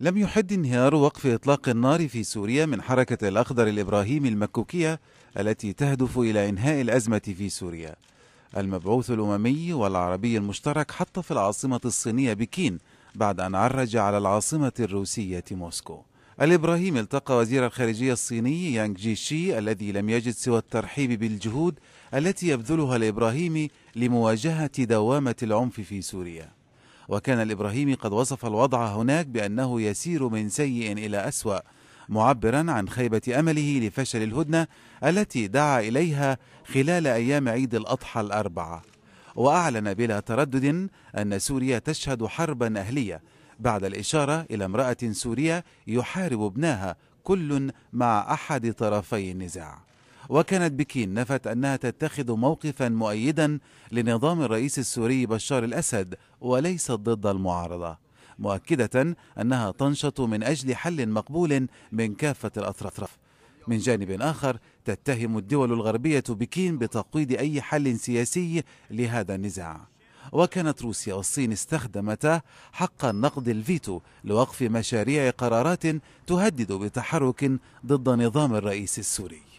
لم يحد انهيار وقف إطلاق النار في سوريا من حركة الأخضر الإبراهيمي المكوكية التي تهدف إلى إنهاء الأزمة في سوريا المبعوث الأممي والعربي المشترك حتى في العاصمة الصينية بكين بعد أن عرج على العاصمة الروسية موسكو الإبراهيم التقى وزير الخارجية الصيني يانغ جي شي الذي لم يجد سوى الترحيب بالجهود التي يبذلها الإبراهيمي لمواجهة دوامة العنف في سوريا وكان الإبراهيمي قد وصف الوضع هناك بأنه يسير من سيء إلى أسوأ معبرا عن خيبة أمله لفشل الهدنة التي دعا إليها خلال أيام عيد الأضحى الأربعة وأعلن بلا تردد أن سوريا تشهد حربا أهلية بعد الإشارة إلى امرأة سورية يحارب ابنها كل مع أحد طرفي النزاع وكانت بكين نفت أنها تتخذ موقفا مؤيدا لنظام الرئيس السوري بشار الأسد وليست ضد المعارضة مؤكدة أنها تنشط من أجل حل مقبول من كافة الأطراف من جانب آخر تتهم الدول الغربية بكين بتقويض أي حل سياسي لهذا النزاع وكانت روسيا والصين استخدمتا حق النقد الفيتو لوقف مشاريع قرارات تهدد بتحرك ضد نظام الرئيس السوري